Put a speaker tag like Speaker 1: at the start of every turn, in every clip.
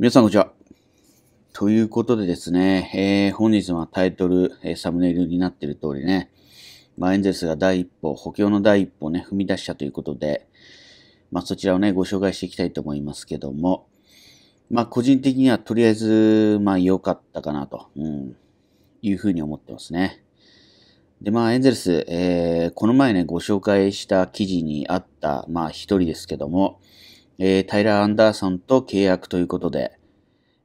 Speaker 1: 皆さんこんにちは。ということでですね、えー、本日はタイトル、えー、サムネイルになっている通りね、まあ、エンゼルスが第一歩、補強の第一歩をね、踏み出したということで、まあ、そちらをね、ご紹介していきたいと思いますけども、まあ、個人的にはとりあえず、まあ、良かったかなと、うん、いうふうに思ってますね。で、まあ、エンゼルス、えー、この前ね、ご紹介した記事にあった、まあ、一人ですけども、えー、タイラー・アンダーソンと契約ということで、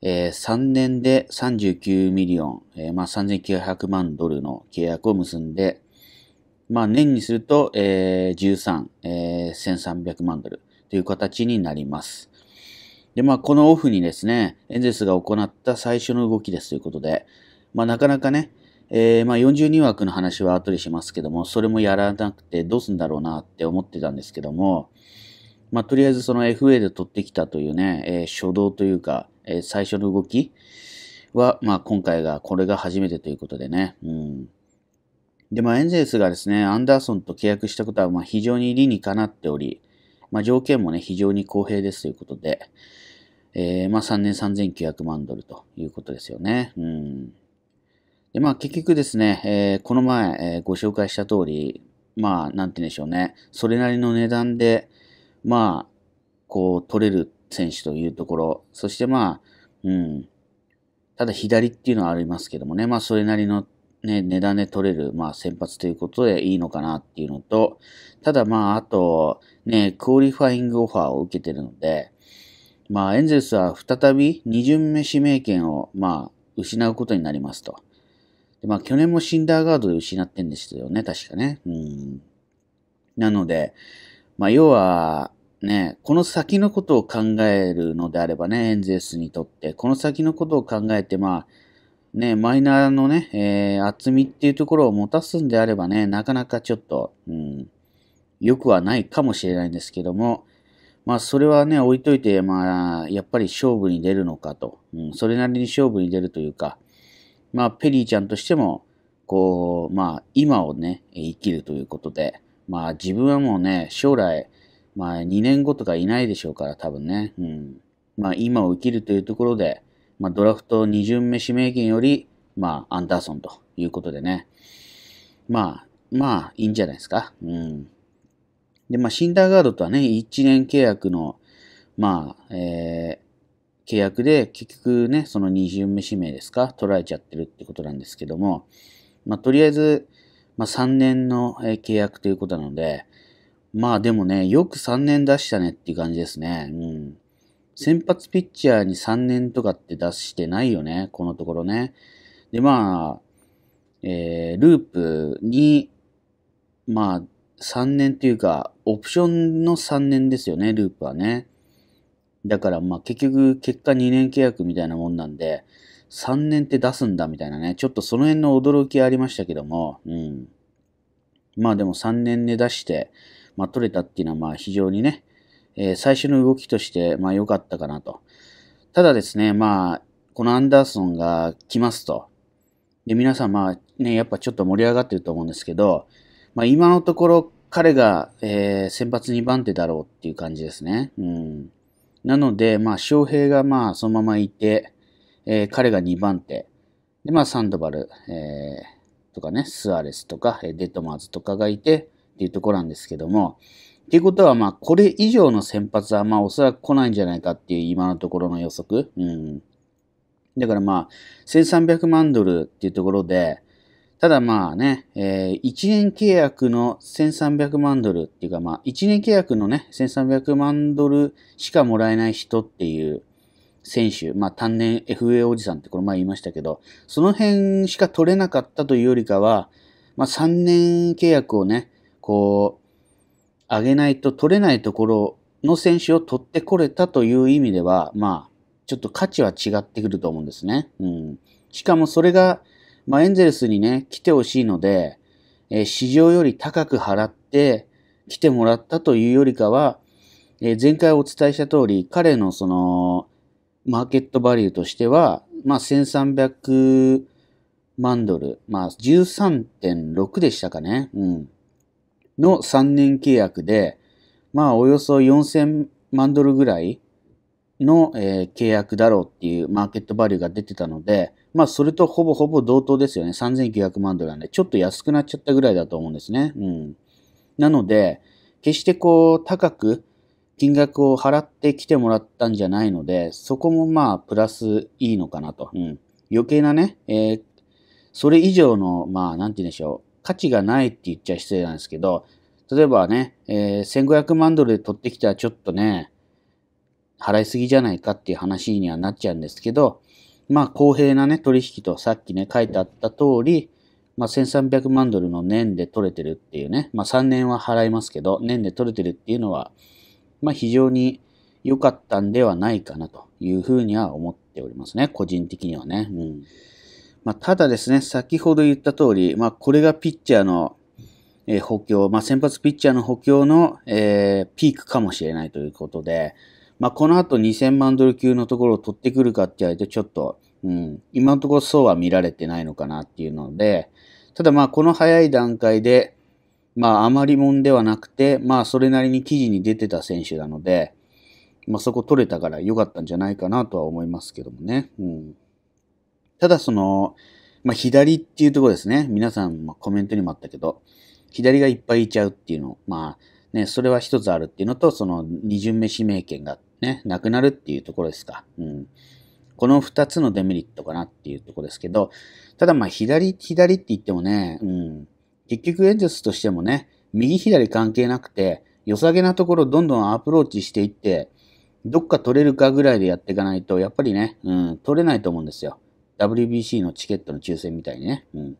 Speaker 1: えー、3年で39ミリオン、えー、まあ、3900万ドルの契約を結んで、まあ、年にすると、えー、13、1300万ドルという形になります。で、まあ、このオフにですね、エンゼルスが行った最初の動きですということで、まあ、なかなかね、えー、まあ、42枠の話は後でしますけども、それもやらなくてどうすんだろうなって思ってたんですけども、まあ、とりあえずその FA で取ってきたというね、えー、初動というか、えー、最初の動きは、まあ、今回が、これが初めてということでね。うん。で、まあ、エンゼルスがですね、アンダーソンと契約したことは、まあ、非常に理にかなっており、まあ、条件もね、非常に公平ですということで、えー、まあ、3年3900万ドルということですよね。うん。で、まあ、結局ですね、えー、この前、えー、ご紹介した通り、まあ、なんて言うんでしょうね、それなりの値段で、まあ、こう、取れる選手というところ、そしてまあ、うん、ただ左っていうのはありますけどもね、まあ、それなりのね、値段で取れる、まあ、先発ということでいいのかなっていうのと、ただまあ、あと、ね、クオリファイングオファーを受けてるので、まあ、エンゼルスは再び2巡目指名権を、まあ、失うことになりますと。でまあ、去年もシンダーガードで失ってんですよね、確かね。うん。なので、まあ、要は、ね、この先のことを考えるのであればね、エンゼルスにとって、この先のことを考えて、まあ、ね、マイナーのね、えー、厚みっていうところを持たすんであればね、なかなかちょっと、うん、良くはないかもしれないんですけども、まあ、それはね、置いといて、まあ、やっぱり勝負に出るのかと、うん、それなりに勝負に出るというか、まあ、ペリーちゃんとしても、こう、まあ、今をね、生きるということで、まあ、自分はもうね、将来、まあ、2年後とかいないでしょうから、多分ね。うん。まあ、今を生きるというところで、まあ、ドラフト2巡目指名権より、まあ、アンダーソンということでね。まあ、まあ、いいんじゃないですか。うん。で、まあ、シンダーガードとはね、1年契約の、まあ、えー、契約で、結局ね、その2巡目指名ですか、取られちゃってるってことなんですけども、まあ、とりあえず、まあ、3年の契約ということなので、まあでもね、よく3年出したねっていう感じですね。うん。先発ピッチャーに3年とかって出してないよね、このところね。で、まあ、えー、ループに、まあ、3年っていうか、オプションの3年ですよね、ループはね。だから、まあ結局、結果2年契約みたいなもんなんで、3年って出すんだみたいなね、ちょっとその辺の驚きありましたけども、うん。まあでも3年で出して、まあ、取れたっていうのは、まあ、非常にね、えー、最初の動きとして、まあ、良かったかなと。ただですね、まあ、このアンダーソンが来ますと。で、皆さん、まあ、ね、やっぱちょっと盛り上がってると思うんですけど、まあ、今のところ、彼が、えー、先発2番手だろうっていう感じですね。うん。なので、まあ、翔平が、まあ、そのままいて、えー、彼が2番手。で、まあ、サンドバル、えー、とかね、スアレスとか、デトマーズとかがいて、っていうところなんですけども、っていうことは、まあ、これ以上の先発は、まあ、おそらく来ないんじゃないかっていう今のところの予測。うん。だからまあ、1300万ドルっていうところで、ただまあね、えー、1年契約の1300万ドルっていうかまあ、1年契約のね、1300万ドルしかもらえない人っていう選手、まあ単年 FA おじさんってこの前言いましたけど、その辺しか取れなかったというよりかは、まあ3年契約をね、こう、上げないと取れないところの選手を取ってこれたという意味では、まあ、ちょっと価値は違ってくると思うんですね。うん。しかもそれが、まあ、エンゼルスにね、来てほしいので、えー、市場より高く払って来てもらったというよりかは、えー、前回お伝えした通り、彼のその、マーケットバリューとしては、まあ、1300万ドル、まあ、13.6でしたかね。うん。の3年契約で、まあおよそ4000万ドルぐらいの、えー、契約だろうっていうマーケットバリューが出てたので、まあそれとほぼほぼ同等ですよね。3900万ドルなんで、ちょっと安くなっちゃったぐらいだと思うんですね。うん。なので、決してこう高く金額を払ってきてもらったんじゃないので、そこもまあプラスいいのかなと。うん。余計なね、えー、それ以上の、まあなんて言うんでしょう、価値がないって言っちゃ失礼なんですけど、例えばね、えー、1500万ドルで取ってきたらちょっとね、払いすぎじゃないかっていう話にはなっちゃうんですけど、まあ公平なね、取引とさっきね、書いてあった通り、まあ、1300万ドルの年で取れてるっていうね、まあ、3年は払いますけど、年で取れてるっていうのは、まあ、非常に良かったんではないかなというふうには思っておりますね、個人的にはね。うんまあ、ただですね、先ほど言った通り、まあ、これがピッチャーの、えー、補強、まあ、先発ピッチャーの補強の、えー、ピークかもしれないということで、まあ、この後2000万ドル級のところを取ってくるかって言われて、ちょっと、うん、今のところそうは見られてないのかなっていうので、ただまあこの早い段階で、まああまりもんではなくて、まあそれなりに記事に出てた選手なので、まあそこ取れたから良かったんじゃないかなとは思いますけどもね。うんただその、まあ、左っていうところですね。皆さん、まコメントにもあったけど、左がいっぱいいちゃうっていうの。まあ、ね、それは一つあるっていうのと、その二巡目指名権がね、なくなるっていうところですか。うん。この二つのデメリットかなっていうところですけど、ただま左、左って言ってもね、うん。結局エンゼルスとしてもね、右左関係なくて、良さげなところどんどんアプローチしていって、どっか取れるかぐらいでやっていかないと、やっぱりね、うん、取れないと思うんですよ。WBC のチケットの抽選みたいにね、うん、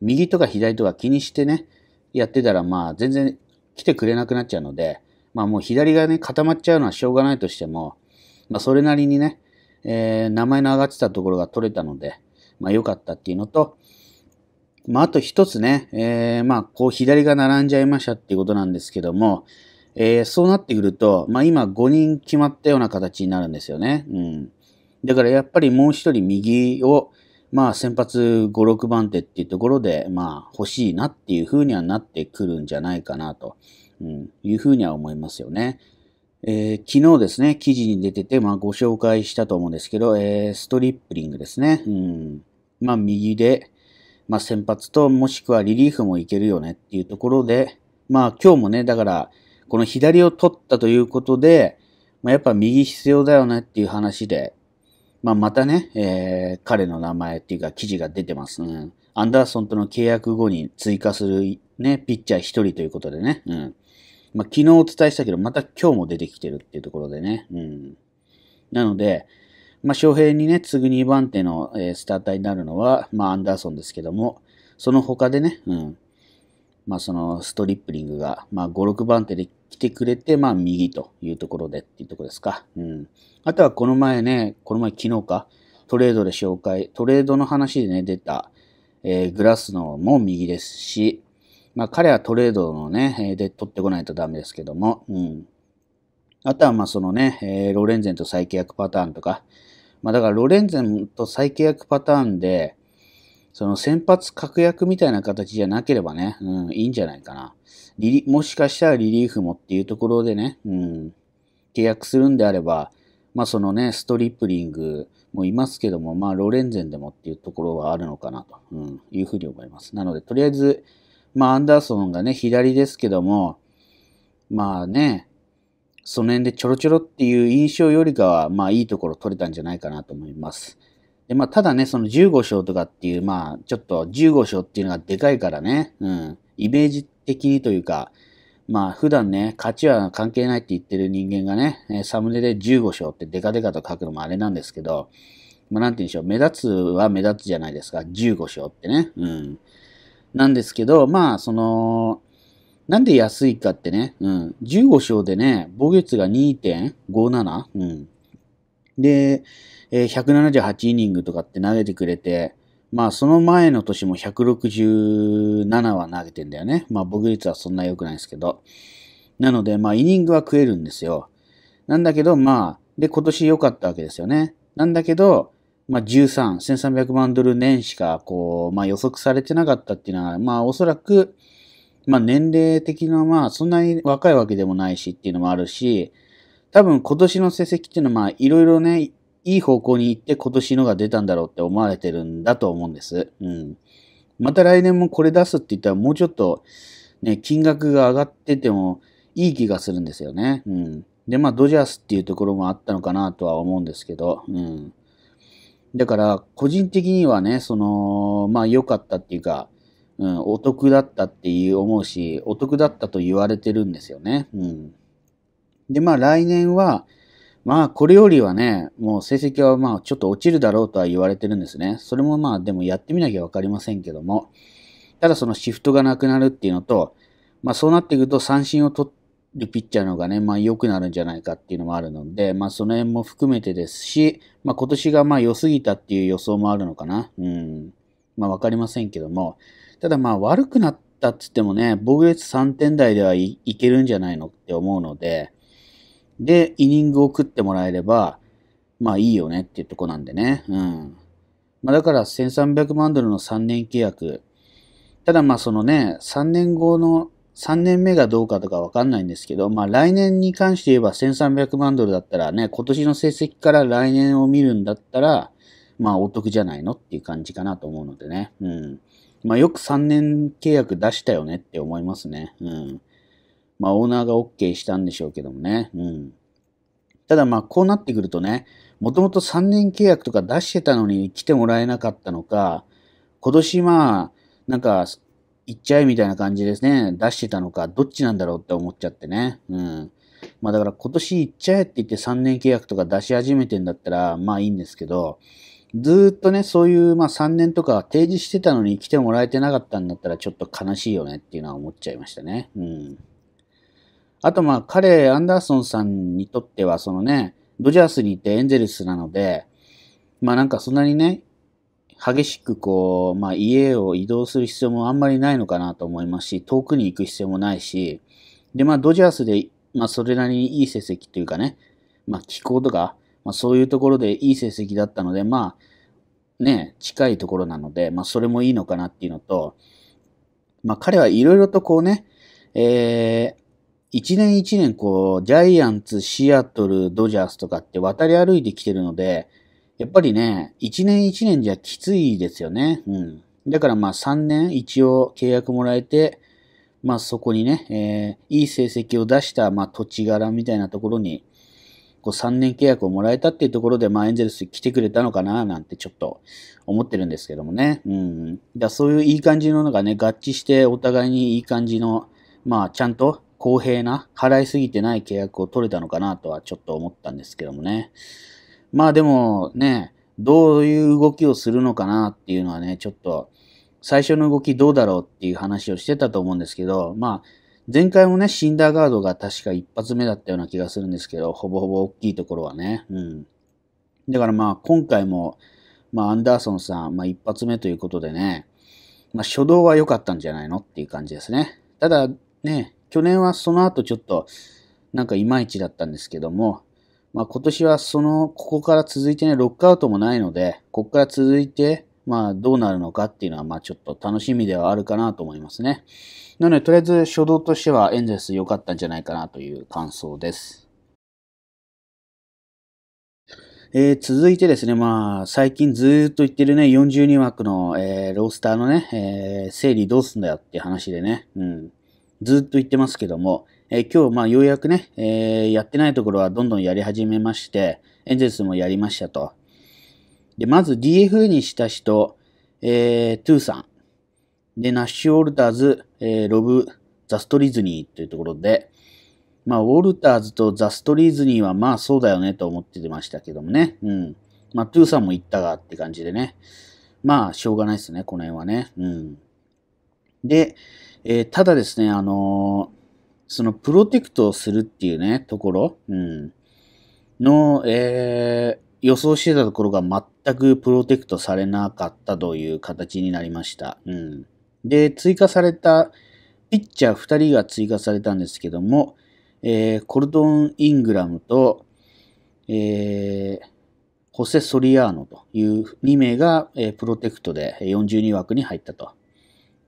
Speaker 1: 右とか左とか気にしてね、やってたら、まあ、全然来てくれなくなっちゃうので、まあもう左がね、固まっちゃうのはしょうがないとしても、まあそれなりにね、えー、名前の上がってたところが取れたので、まあ良かったっていうのと、まああと一つね、えー、まあこう左が並んじゃいましたっていうことなんですけども、えー、そうなってくると、まあ今5人決まったような形になるんですよね。うん。だからやっぱりもう一人右を、まあ先発5、6番手っていうところで、まあ欲しいなっていうふうにはなってくるんじゃないかなと、うん、いうふうには思いますよね。えー、昨日ですね、記事に出てて、まあご紹介したと思うんですけど、えー、ストリップリングですね。うん、まあ右で、まあ先発ともしくはリリーフもいけるよねっていうところで、まあ今日もね、だから、この左を取ったということで、まあ、やっぱ右必要だよねっていう話で、まあ、またね、えー、彼の名前っていうか記事が出てますね。アンダーソンとの契約後に追加するね、ピッチャー1人ということでね。うん。まあ、昨日お伝えしたけど、また今日も出てきてるっていうところでね。うん。なので、まあ、翔平にね、次ぐ2番手の、えー、スターターになるのは、まあ、アンダーソンですけども、その他でね、うん。まあ、そのストリップリングが、まあ、5、6番手で来てくれて、まあ右というところでっていうところですか。うん。あとはこの前ね、この前昨日か、トレードで紹介、トレードの話でね、出た、えー、グラスのも右ですし、まあ彼はトレードのね、で取ってこないとダメですけども、うん。あとはまあそのね、えー、ロレンゼンと再契約パターンとか、まあだからロレンゼンと再契約パターンで、その先発確約みたいな形じゃなければね、うん、いいんじゃないかな。リリもしかしたらリリーフもっていうところでね、うん、契約するんであれば、まあそのね、ストリップリングもいますけども、まあロレンゼンでもっていうところはあるのかなと、うん、いうふうに思います。なので、とりあえず、まあアンダーソンがね、左ですけども、まあね、その辺でちょろちょろっていう印象よりかは、まあいいところ取れたんじゃないかなと思います。で、まあ、ただね、その15章とかっていう、まあ、ちょっと15章っていうのがでかいからね、うん、イメージ的にというか、まあ、普段ね、勝ちは関係ないって言ってる人間がね、サムネで15章ってデカデカと書くのもあれなんですけど、まあ、なんて言うんでしょう、目立つは目立つじゃないですか、15章ってね、うん。なんですけど、まあ、その、なんで安いかってね、うん、15章でね、母月が2.57、うん、で、178イニングとかって投げてくれて、まあその前の年も167は投げてんだよね。まあ僕率はそんな良くないですけど。なのでまあイニングは食えるんですよ。なんだけどまあ、で今年良かったわけですよね。なんだけど、まあ13、1300万ドル年しかこう、まあ予測されてなかったっていうのは、まあおそらく、まあ年齢的なまあそんなに若いわけでもないしっていうのもあるし、多分今年の成績っていうのは、まあ、いろいろね、いい方向に行って今年のが出たんだろうって思われてるんだと思うんです。うん。また来年もこれ出すって言ったら、もうちょっと、ね、金額が上がっててもいい気がするんですよね。うん。で、まあ、ドジャースっていうところもあったのかなとは思うんですけど、うん。だから、個人的にはね、その、まあ、良かったっていうか、うん、お得だったっていう思うし、お得だったと言われてるんですよね。うん。で、まあ来年は、まあこれよりはね、もう成績はまあちょっと落ちるだろうとは言われてるんですね。それもまあでもやってみなきゃわかりませんけども、ただそのシフトがなくなるっていうのと、まあそうなっていくと三振を取るピッチャーの方がね、まあ良くなるんじゃないかっていうのもあるので、まあその辺も含めてですし、まあ今年がまあ良すぎたっていう予想もあるのかな。うん。まあわかりませんけども、ただまあ悪くなったっつってもね、防御率3点台ではい、いけるんじゃないのって思うので、で、イニングを食ってもらえれば、まあいいよねっていうとこなんでね。うん。まあだから1300万ドルの3年契約。ただまあそのね、3年後の、3年目がどうかとかわかんないんですけど、まあ来年に関して言えば1300万ドルだったらね、今年の成績から来年を見るんだったら、まあお得じゃないのっていう感じかなと思うのでね。うん。まあよく3年契約出したよねって思いますね。うん。まあ、オーナーが OK したんでしょうけどもね。うん。ただまあ、こうなってくるとね、もともと3年契約とか出してたのに来てもらえなかったのか、今年まあ、なんか、行っちゃえみたいな感じですね。出してたのか、どっちなんだろうって思っちゃってね。うん。まあだから今年行っちゃえって言って3年契約とか出し始めてんだったら、まあいいんですけど、ずっとね、そういうまあ3年とか提示してたのに来てもらえてなかったんだったらちょっと悲しいよねっていうのは思っちゃいましたね。うん。あとまあ彼、アンダーソンさんにとってはそのね、ドジャースに行ってエンゼルスなので、まあなんかそんなにね、激しくこう、まあ家を移動する必要もあんまりないのかなと思いますし、遠くに行く必要もないし、でまあドジャースで、まあそれなりにいい成績というかね、まあ気候とか、まあそういうところでいい成績だったので、まあね、近いところなので、まあそれもいいのかなっていうのと、まあ彼はいろいろとこうね、えー、一年一年こう、ジャイアンツ、シアトル、ドジャースとかって渡り歩いてきてるので、やっぱりね、一年一年じゃきついですよね。うん。だからまあ3年一応契約もらえて、まあそこにね、えー、いい成績を出した、まあ土地柄みたいなところに、こう3年契約をもらえたっていうところで、まあエンゼルス来てくれたのかななんてちょっと思ってるんですけどもね。うん。だそういういい感じののがね、合致してお互いにいい感じの、まあちゃんと公平な、払いすぎてない契約を取れたのかなとはちょっと思ったんですけどもね。まあでもね、どういう動きをするのかなっていうのはね、ちょっと最初の動きどうだろうっていう話をしてたと思うんですけど、まあ前回もね、シンダーガードが確か一発目だったような気がするんですけど、ほぼほぼ大きいところはね。うん。だからまあ今回も、まあアンダーソンさん、まあ一発目ということでね、まあ初動は良かったんじゃないのっていう感じですね。ただね、去年はその後ちょっと、なんかいまいちだったんですけども、まあ、今年はその、ここから続いてね、ロックアウトもないので、ここから続いて、まあ、どうなるのかっていうのは、まあ、ちょっと楽しみではあるかなと思いますね。なので、とりあえず初動としてはエンゼルス良かったんじゃないかなという感想です。えー、続いてですね、まあ、最近ずっと言ってるね、42枠の、えー、ロースターのね、えー、整理どうすんだよって話でね、うん。ずっと言ってますけども、えー、今日、まあ、ようやくね、えー、やってないところはどんどんやり始めまして、エンゼルスもやりましたと。で、まず DFA にした人、えー、トゥーさん。で、ナッシュ・ウォルターズ、えー、ロブ・ザ・ストリズニーというところで、まあ、ウォルターズとザ・ストリズニーはまあそうだよねと思っててましたけどもね。うん。まあ、トゥーさんも言ったがって感じでね。まあ、しょうがないですね、この辺はね。うん。で、えー、ただですね、あのー、そのプロテクトをするっていうね、ところ、うん、の、えー、予想してたところが全くプロテクトされなかったという形になりました。うん、で、追加された、ピッチャー2人が追加されたんですけども、えー、コルドン・イングラムと、えー、ホセ・ソリアーノという2名が、えー、プロテクトで4 2枠に入ったと。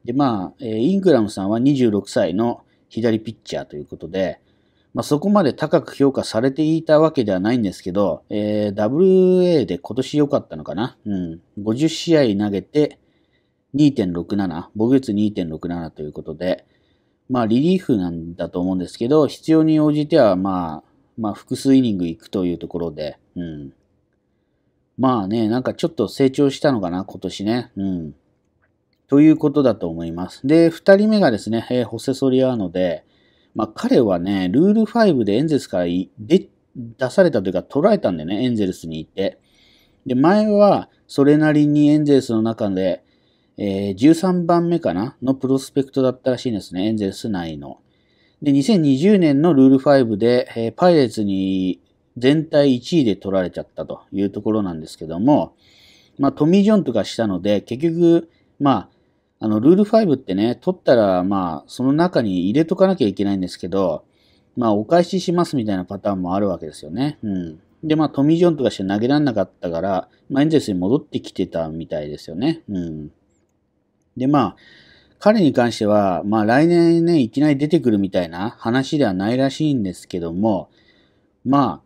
Speaker 1: で、まあ、イングラムさんは26歳の左ピッチャーということで、まあ、そこまで高く評価されていたわけではないんですけど、えー、WA で今年良かったのかな。うん。50試合投げて2.67、防御率2.67ということで、まあ、リリーフなんだと思うんですけど、必要に応じては、まあ、まあ、複数イニング行くというところで、うん。まあね、なんかちょっと成長したのかな、今年ね。うん。ということだと思います。で、2人目がですね、えー、ホセ・ソリアーノで、まあ、彼はね、ルール5でエンゼルスから出されたというか、捉えたんでね、エンゼルスに行って。で、前は、それなりにエンゼルスの中で、えー、13番目かなのプロスペクトだったらしいんですね、エンゼルス内の。で、2020年のルール5で、えー、パイレーツに全体1位で取られちゃったというところなんですけども、まあ、トミー・ジョンとかしたので、結局、まあ、あの、ルール5ってね、取ったら、まあ、その中に入れとかなきゃいけないんですけど、まあ、お返ししますみたいなパターンもあるわけですよね。うん。で、まあ、トミー・ジョンとかして投げられなかったから、まあ、エンゼルスに戻ってきてたみたいですよね。うん。で、まあ、彼に関しては、まあ、来年ね、いきなり出てくるみたいな話ではないらしいんですけども、まあ、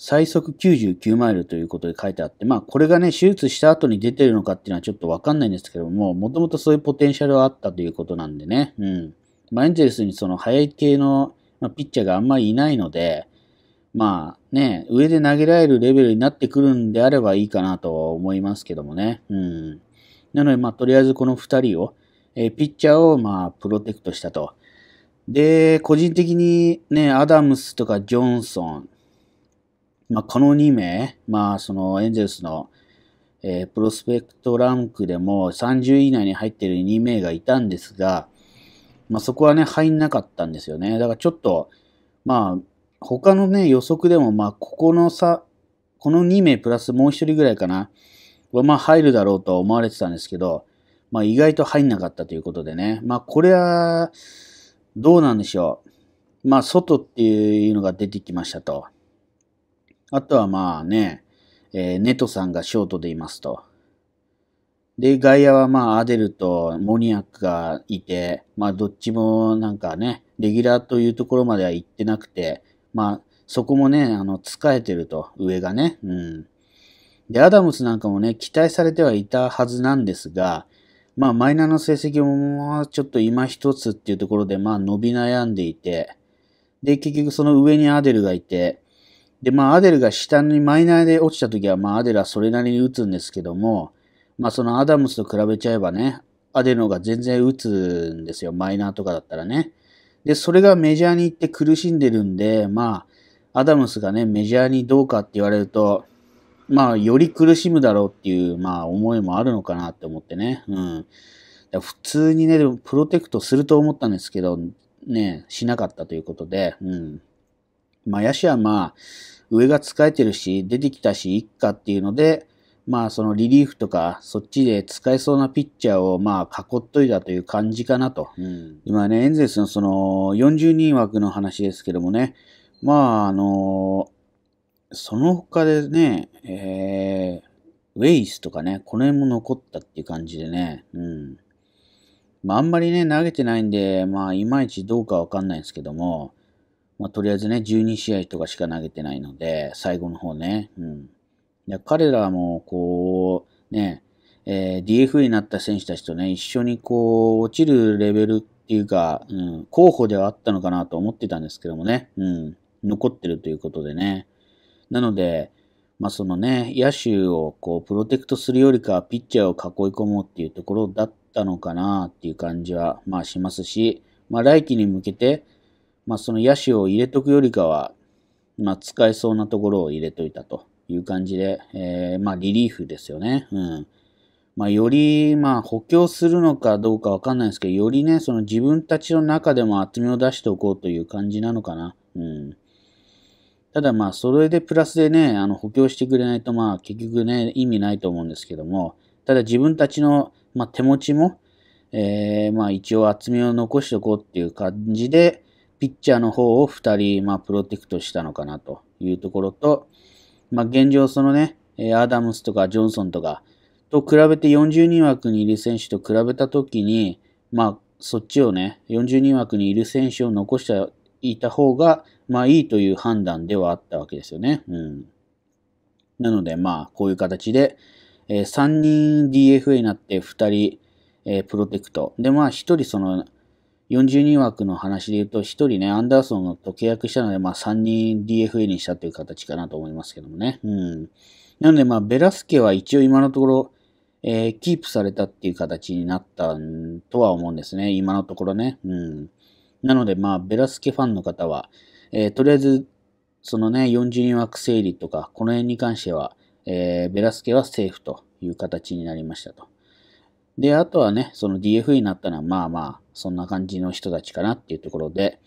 Speaker 1: 最速99マイルということで書いてあって、まあこれがね、手術した後に出てるのかっていうのはちょっとわかんないんですけども、もともとそういうポテンシャルはあったということなんでね、うん。まあエンゼルスにその速い系の、ピッチャーがあんまりいないので、まあね、上で投げられるレベルになってくるんであればいいかなとは思いますけどもね、うん。なのでまあとりあえずこの2人を、えー、ピッチャーをまあプロテクトしたと。で、個人的にね、アダムスとかジョンソン、まあ、この2名、まあ、そのエンゼルスの、えー、プロスペクトランクでも30位以内に入っている2名がいたんですが、まあ、そこはね、入んなかったんですよね。だからちょっと、まあ、他のね、予測でも、まあ、ここの差、この2名プラスもう1人ぐらいかな、はまあ入るだろうとは思われてたんですけど、まあ意外と入んなかったということでね。まあこれは、どうなんでしょう。まあ外っていうのが出てきましたと。あとはまあね、えー、ネトさんがショートでいますと。で、外野はまあ、アデルとモニアックがいて、まあ、どっちもなんかね、レギュラーというところまでは行ってなくて、まあ、そこもね、あの、使えてると、上がね。うん。で、アダムスなんかもね、期待されてはいたはずなんですが、まあ、マイナーの成績ももうちょっと今一つっていうところで、まあ、伸び悩んでいて、で、結局その上にアデルがいて、で、まあ、アデルが下にマイナーで落ちた時は、まあ、アデルはそれなりに打つんですけども、まあ、そのアダムスと比べちゃえばね、アデルの方が全然打つんですよ。マイナーとかだったらね。で、それがメジャーに行って苦しんでるんで、まあ、アダムスがね、メジャーにどうかって言われると、まあ、より苦しむだろうっていう、まあ、思いもあるのかなって思ってね。うん。普通にね、でもプロテクトすると思ったんですけど、ね、しなかったということで、うん。まあ、野手はまあ、上が使えてるし、出てきたし、いっかっていうので、まあ、そのリリーフとか、そっちで使えそうなピッチャーを、まあ、囲っといたという感じかなと。うん、今ね、エンゼルスのその、40人枠の話ですけどもね、まあ、あのその他でね、えー、ウェイスとかね、この辺も残ったっていう感じでね、うん。まあ、あんまりね、投げてないんで、まあ、いまいちどうかわかんないんですけども、まあ、とりあえずね、12試合とかしか投げてないので、最後の方ね。うん。で彼らも、こう、ね、えー、DFA になった選手たちとね、一緒にこう、落ちるレベルっていうか、うん、候補ではあったのかなと思ってたんですけどもね、うん、残ってるということでね。なので、まあそのね、野手をこう、プロテクトするよりかは、ピッチャーを囲い込もうっていうところだったのかなっていう感じは、まあしますし、まあ来季に向けて、まあ、その野手を入れとくよりかは、まあ、使えそうなところを入れといたという感じで、えー、まあ、リリーフですよね。うん。まあ、より、まあ、補強するのかどうかわかんないですけど、よりね、その自分たちの中でも厚みを出しておこうという感じなのかな。うん。ただまあ、それでプラスでね、あの補強してくれないとまあ、結局ね、意味ないと思うんですけども、ただ自分たちの、まあ、手持ちも、えー、まあ、一応厚みを残しておこうっていう感じで、ピッチャーの方を2人、まあ、プロテクトしたのかなというところと、まあ、現状そのね、アダムスとかジョンソンとかと比べて40人枠にいる選手と比べたときに、まあ、そっちをね、40人枠にいる選手を残していた方が、まあいいという判断ではあったわけですよね。うん。なので、まあ、こういう形で、えー、3人 DFA になって2人、えー、プロテクト。で、まあ、1人その、40人枠の話で言うと、1人ね、アンダーソンと契約したので、まあ3人 DFA にしたという形かなと思いますけどもね。うん。なので、まあ、ベラスケは一応今のところ、えー、キープされたっていう形になったとは思うんですね。今のところね。うん。なので、まあ、ベラスケファンの方は、えー、とりあえず、そのね、40人枠整理とか、この辺に関しては、えー、ベラスケはセーフという形になりましたと。で、あとはね、その d f a になったのは、まあまあ、そんな感じの人たちかなっていうところで、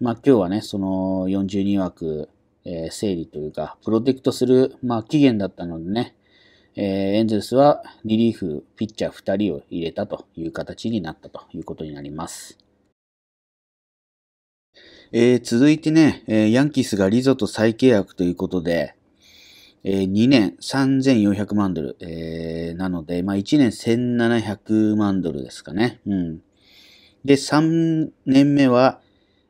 Speaker 1: まあ今日はね、その42枠、えー、整理というか、プロテクトする、まあ期限だったのでね、えー、エンゼルスはリリーフ、ピッチャー2人を入れたという形になったということになります。えー、続いてね、えー、ヤンキースがリゾと再契約ということで、えー、2年3400万ドル、えー、なので、まあ、1年1700万ドルですかね。うん。で、3年目は、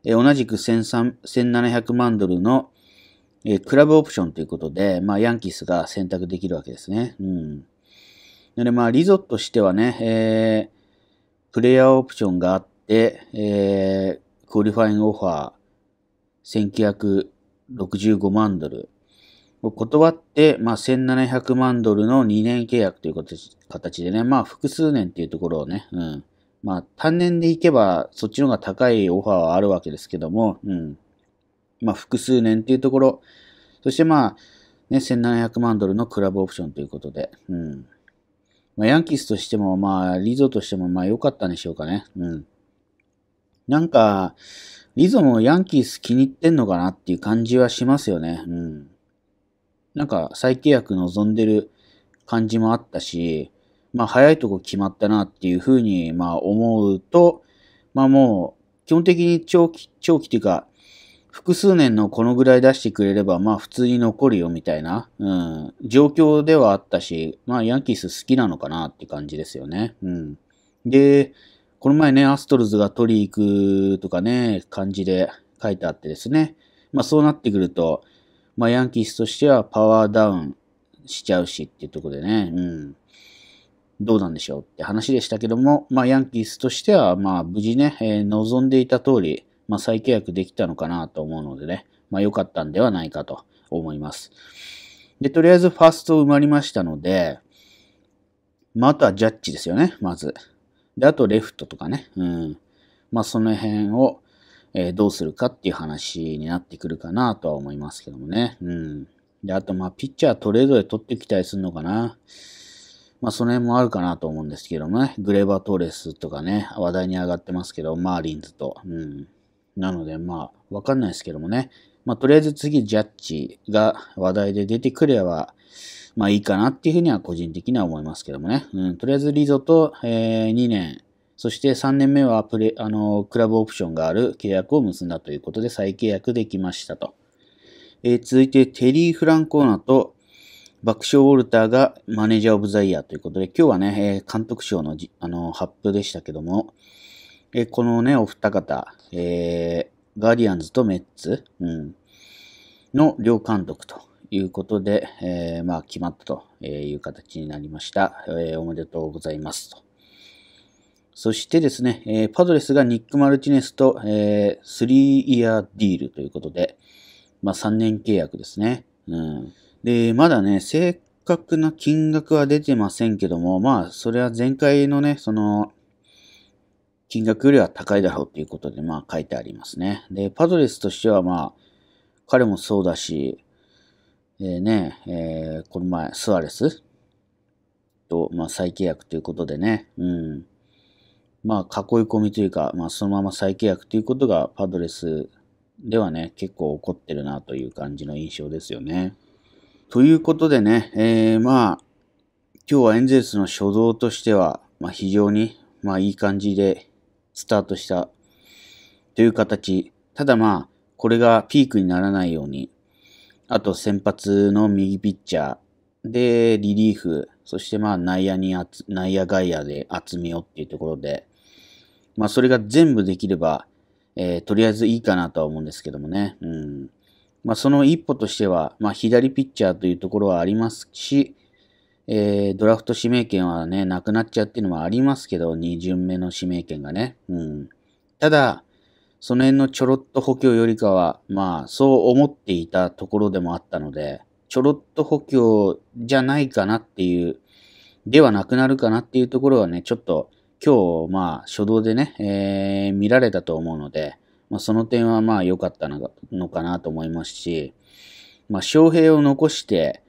Speaker 1: え同じく1700万ドルの、えクラブオプションということで、まあ、ヤンキースが選択できるわけですね。うん。なので、まあ、リゾとしてはね、えー、プレイヤーオプションがあって、えー、クオリファインオファー、1965万ドル。を断って、まあ、1700万ドルの2年契約という形でね、まあ、複数年っていうところをね、うん。まあ、単年でいけば、そっちの方が高いオファーはあるわけですけども、うん。まあ、複数年っていうところ、そしてまあ、ね、1700万ドルのクラブオプションということで、うん。まあ、ヤンキースとしても、まあ、リゾとしても、まあ、良かったんでしょうかね。うん。なんか、リゾもヤンキース気に入ってんのかなっていう感じはしますよね。うん。なんか、再契約望んでる感じもあったし、まあ、早いとこ決まったなっていうふうに、まあ、思うと、まあ、もう、基本的に長期、長期というか、複数年のこのぐらい出してくれれば、まあ普通に残るよみたいな、うん、状況ではあったし、まあヤンキース好きなのかなって感じですよね。うん。で、この前ね、アストロズが取り行くとかね、感じで書いてあってですね。まあそうなってくると、まあヤンキースとしてはパワーダウンしちゃうしっていうとこでね、うん。どうなんでしょうって話でしたけども、まあ、ヤンキースとしては、まあ、無事ね、えー、望んでいた通り、まあ、再契約できたのかなと思うのでね、まあ、良かったんではないかと思います。で、とりあえずファーストを埋まりましたので、まあ、あとはジャッジですよね、まず。で、あとレフトとかね、うん。まあ、その辺を、えー、どうするかっていう話になってくるかなとは思いますけどもね、うん。で、あと、まあ、ピッチャートレードで取ってきたりするのかな。まあ、その辺もあるかなと思うんですけどもね、グレーバー・トーレスとかね、話題に上がってますけど、マーリンズと。うん。なので、まあ、わかんないですけどもね、まあ、とりあえず次、ジャッジが話題で出てくれば、まあいいかなっていうふうには個人的には思いますけどもね。うん、とりあえずリゾと、えー、2年、そして3年目はプレ、あの、クラブオプションがある契約を結んだということで再契約できましたと。えー、続いて、テリー・フランコーナと爆笑ウォルターがマネージャーオブザイヤーということで、今日はね、監督賞のじあの発表でしたけども、えこのね、お二方、えー、ガーディアンズとメッツ、うん、の両監督ということで、えー、まあ、決まったという形になりました。えー、おめでとうございますと。そしてですね、えー、パドレスがニック・マルティネスと、えー、3イヤーディールということで、まあ、3年契約ですね。うんで、まだね、正確な金額は出てませんけども、まあ、それは前回のね、その、金額よりは高いだろうということで、まあ書いてありますね。で、パドレスとしてはまあ、彼もそうだし、えー、ね、えー、この前、スアレスと、まあ再契約ということでね、うん。まあ、囲い込みというか、まあ、そのまま再契約ということが、パドレスではね、結構起こってるなという感じの印象ですよね。ということでね、えー、まあ、今日はエンゼルスの初動としては、まあ、非常に、まあ、いい感じでスタートしたという形。ただまあ、これがピークにならないように、あと先発の右ピッチャー、で、リリーフ、そしてまあ内野に内野外野で厚みをっていうところで、まあそれが全部できれば、えー、とりあえずいいかなとは思うんですけどもね。うん。まあ、その一歩としては、まあ、左ピッチャーというところはありますし、えー、ドラフト指名権はね、なくなっちゃうっていうのはありますけど、2巡目の指名権がね。うん。ただ、その辺のちょろっと補強よりかは、まあ、そう思っていたところでもあったので、ちょろっと補強じゃないかなっていう、ではなくなるかなっていうところはね、ちょっと今日、まあ、初動でね、えー、見られたと思うので、まあ、その点はまあ良かったのかなと思いますし、まあ、将兵を残して、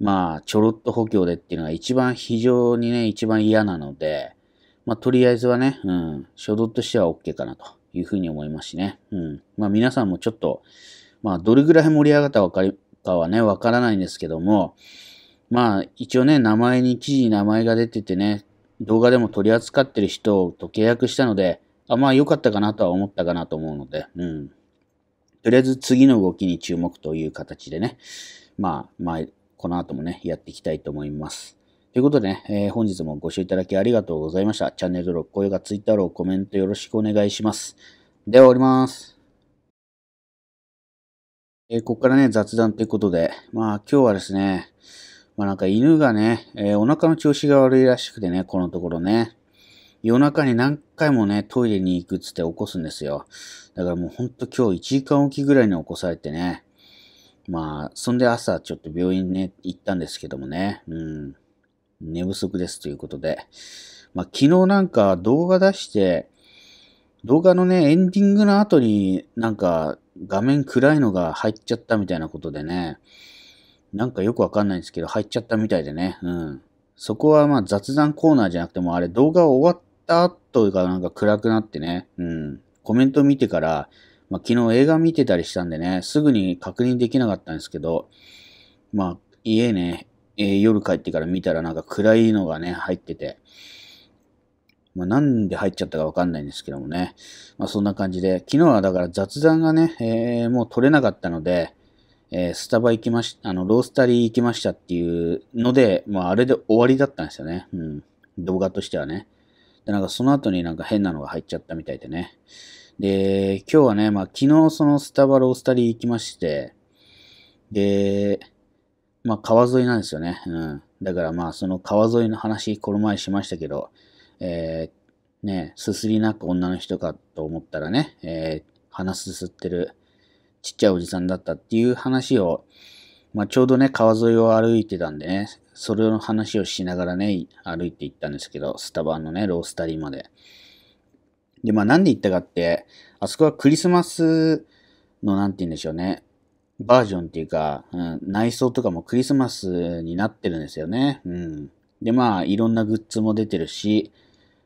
Speaker 1: まあ、ちょろっと補強でっていうのが一番非常にね、一番嫌なので、まあ、とりあえずはね、うん、初動としては OK かなというふうに思いますしね。うん。まあ、皆さんもちょっと、まあ、どれぐらい盛り上がったかはね、わからないんですけども、まあ、一応ね、名前に記事に名前が出ててね、動画でも取り扱ってる人と契約したので、あまあ良かったかなとは思ったかなと思うので、うん。とりあえず次の動きに注目という形でね、まあ、まあ、この後もね、やっていきたいと思います。ということでね、えー、本日もご視聴いただきありがとうございました。チャンネル登録、高評価、ツイッターロー、コメントよろしくお願いします。では終わります。えー、ここからね、雑談ということで、まあ今日はですね、まあなんか犬がね、えー、お腹の調子が悪いらしくてね、このところね。夜中に何回もね、トイレに行くっつって起こすんですよ。だからもうほんと今日1時間おきぐらいに起こされてね。まあ、そんで朝ちょっと病院ね、行ったんですけどもね。うん。寝不足ですということで。まあ、昨日なんか動画出して、動画のね、エンディングの後になんか画面暗いのが入っちゃったみたいなことでね、なんかよくわかんないんですけど、入っちゃったみたいでね、うん。そこはまあ雑談コーナーじゃなくても、あれ動画終わった後がなんか暗くなってね、うん、コメント見てから、まあ、昨日映画見てたりしたんでね、すぐに確認できなかったんですけど、まあ、家ね、えー、夜帰ってから見たらなんか暗いのがね、入ってて、まあ、なんで入っちゃったかわかんないんですけどもね。まあ、そんな感じで、昨日はだから雑談がね、えー、もう取れなかったので、えー、スタバ行きました、あの、ロースタリー行きましたっていうので、まあ、あれで終わりだったんですよね。うん。動画としてはね。で、なんかその後になんか変なのが入っちゃったみたいでね。で、今日はね、まあ昨日そのスタバロースタリー行きまして、で、まあ川沿いなんですよね。うん。だからまあその川沿いの話、この前しましたけど、えー、ね、すすり泣く女の人かと思ったらね、えー、鼻すすってるちっちゃいおじさんだったっていう話を、まあちょうどね、川沿いを歩いてたんでね、それの話をしながらね、歩いて行ったんですけど、スタバのね、ロースタリーまで。で、まあなんで行ったかって、あそこはクリスマスの、なんて言うんでしょうね、バージョンっていうか、うん、内装とかもクリスマスになってるんですよね。うん。で、まあいろんなグッズも出てるし、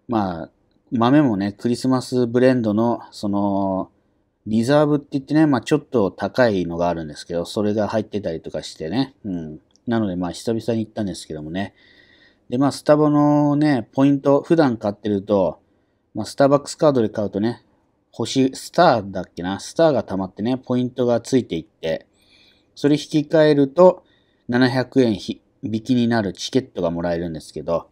Speaker 1: まあ、豆もね、クリスマスブレンドの、その、リザーブって言ってね、まあちょっと高いのがあるんですけど、それが入ってたりとかしてね、うん。なので、まあ、久々に行ったんですけどもね。で、まあ、スタバのね、ポイント、普段買ってると、まあ、スターバックスカードで買うとね、星、スターだっけな、スターが溜まってね、ポイントがついていって、それ引き換えると、700円引きになるチケットがもらえるんですけど、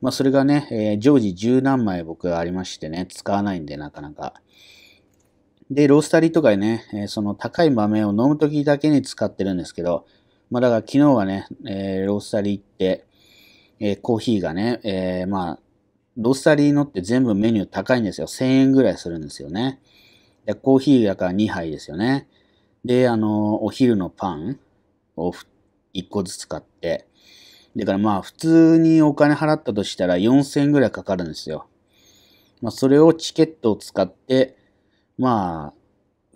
Speaker 1: まあ、それがね、えー、常時十何枚僕がありましてね、使わないんで、なかなか。で、ロースタリーとかね、えー、その高い豆を飲むときだけに使ってるんですけど、まあだから昨日はね、えー、ロースタリー行って、えー、コーヒーがね、えー、まあ、ロースタリーのって全部メニュー高いんですよ。1000円ぐらいするんですよね。でコーヒーだから2杯ですよね。で、あの、お昼のパンを1個ずつ買って、だからまあ普通にお金払ったとしたら4000円ぐらいかかるんですよ。まあそれをチケットを使って、まあ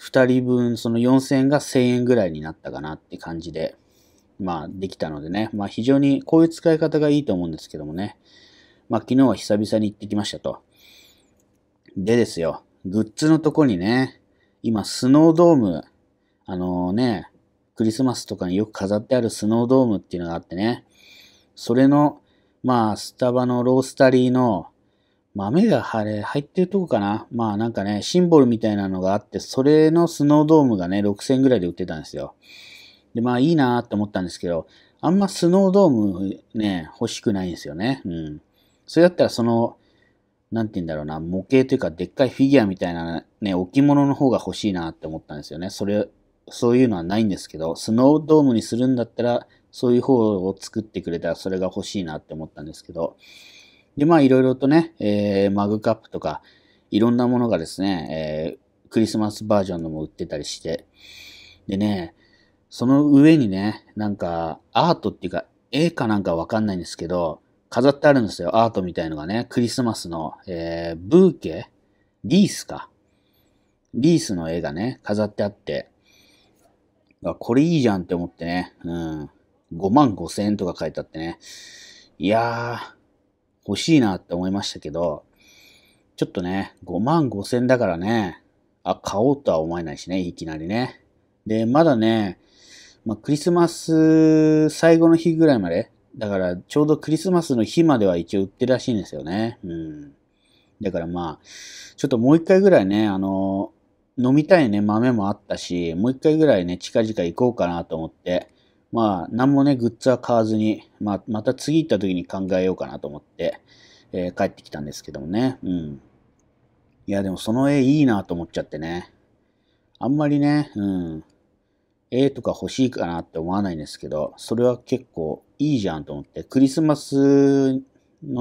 Speaker 1: 2人分その4000円が1000円ぐらいになったかなって感じで。まあ、できたのでね、まあ、非常にこういう使い方がいいと思うんですけどもね、まあ、昨日は久々に行ってきましたと。でですよ、グッズのとこにね、今、スノードーム、あのー、ね、クリスマスとかによく飾ってあるスノードームっていうのがあってね、それの、まあ、スタバのロースタリーの豆が腫れ入ってるとこかなまあなんかね、シンボルみたいなのがあって、それのスノードームがね、6000ぐらいで売ってたんですよ。で、まあいいなーって思ったんですけど、あんまスノードームね、欲しくないんですよね。うん。それだったらその、なんて言うんだろうな、模型というかでっかいフィギュアみたいなね、置物の方が欲しいなって思ったんですよね。それ、そういうのはないんですけど、スノードームにするんだったら、そういう方を作ってくれたらそれが欲しいなって思ったんですけど、で、まあいろいろとね、えー、マグカップとか、いろんなものがですね、えー、クリスマスバージョンのも売ってたりして、でね、その上にね、なんか、アートっていうか、絵かなんかわかんないんですけど、飾ってあるんですよ。アートみたいのがね。クリスマスの、えー、ブーケリースか。リースの絵がね、飾ってあって。これいいじゃんって思ってね。うん。5万5千円とか書いてあってね。いやー、欲しいなって思いましたけど、ちょっとね、5万5千円だからね、あ、買おうとは思えないしね、いきなりね。で、まだね、まあ、クリスマス最後の日ぐらいまで、だからちょうどクリスマスの日までは一応売ってるらしいんですよね。うん。だからまあ、ちょっともう一回ぐらいね、あの、飲みたいね、豆もあったし、もう一回ぐらいね、近々行こうかなと思って、まあ、何もね、グッズは買わずに、まあ、また次行った時に考えようかなと思って、えー、帰ってきたんですけどもね。うん。いや、でもその絵いいなと思っちゃってね。あんまりね、うん。ええとか欲しいかなって思わないんですけど、それは結構いいじゃんと思って、クリスマスの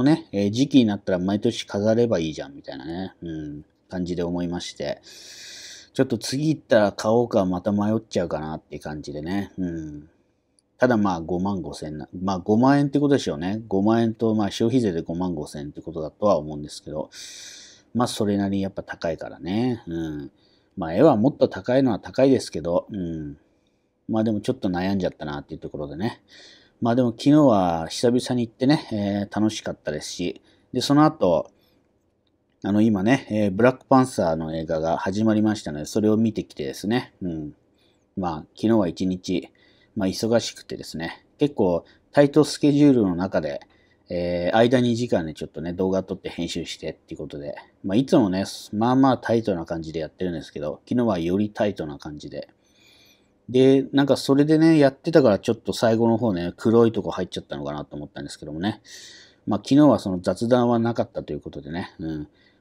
Speaker 1: ね、えー、時期になったら毎年飾ればいいじゃんみたいなね、うん、感じで思いまして、ちょっと次行ったら買おうかまた迷っちゃうかなって感じでね、うん。ただまあ5万5千な、まあ5万円ってことでしょうね。5万円とまあ消費税で5万5千円ってことだとは思うんですけど、まあそれなりにやっぱ高いからね、うん。まあ絵はもっと高いのは高いですけど、うん。まあでもちょっと悩んじゃったなっていうところでね。まあでも昨日は久々に行ってね、えー、楽しかったですし、で、その後、あの今ね、えー、ブラックパンサーの映画が始まりましたので、それを見てきてですね、うん。まあ昨日は一日、まあ忙しくてですね、結構タイトスケジュールの中で、えー、間に時間でちょっとね、動画撮って編集してっていうことで、まあいつもね、まあまあタイトな感じでやってるんですけど、昨日はよりタイトな感じで、で、なんかそれでね、やってたからちょっと最後の方ね、黒いとこ入っちゃったのかなと思ったんですけどもね。まあ昨日はその雑談はなかったということでね、うん。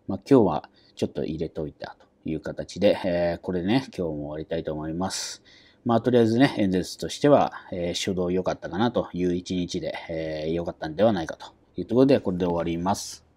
Speaker 1: まあ今日はちょっと入れといたという形で、えー、これね、今日も終わりたいと思います。まあとりあえずね、演説としては、えー、初動良かったかなという一日で、えー、良かったんではないかというところで、これで終わります。